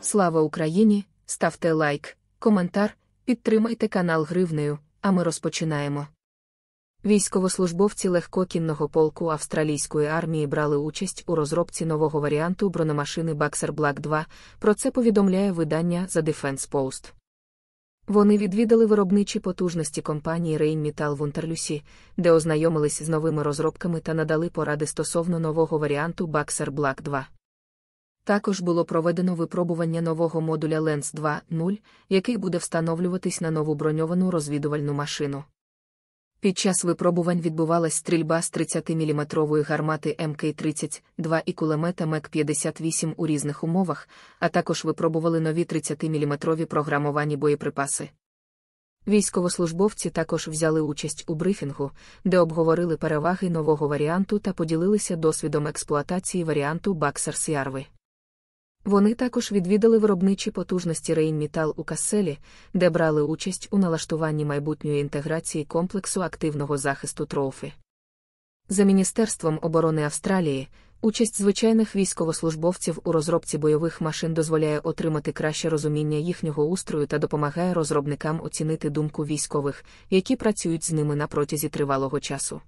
Слава Україні! Ставте лайк, коментар, підтримайте канал Гривнею, а ми розпочинаємо. Військовослужбовці легкокінного полку австралійської армії брали участь у розробці нового варіанту бронемашини Baxer Black 2. Про це повідомляє видання The Defense Post. Вони відвідали виробничі потужності компанії Rheinmetall в Унтерлюсі, де ознайомились з новими розробками та надали поради стосовно нового варіанту Baxer Black 2. Також було проведено випробування нового модуля Lens 2.0, який буде встановлюватись на нову броньовану розвідувальну машину. Під час випробувань відбувалась стрільба з 30-мм гармати МК-32 і кулемета МЕК-58 у різних умовах, а також випробували нові 30-мм програмовані боєприпаси. Військовослужбовці також взяли участь у брифінгу, де обговорили переваги нового варіанту та поділилися досвідом експлуатації варіанту Баксар Сіарви. Вони також відвідали виробничі потужності Рейнмітал у каселі, де брали участь у налаштуванні майбутньої інтеграції комплексу активного захисту трофи. За Міністерством оборони Австралії, участь звичайних військовослужбовців у розробці бойових машин дозволяє отримати краще розуміння їхнього устрою та допомагає розробникам оцінити думку військових, які працюють з ними на протязі тривалого часу.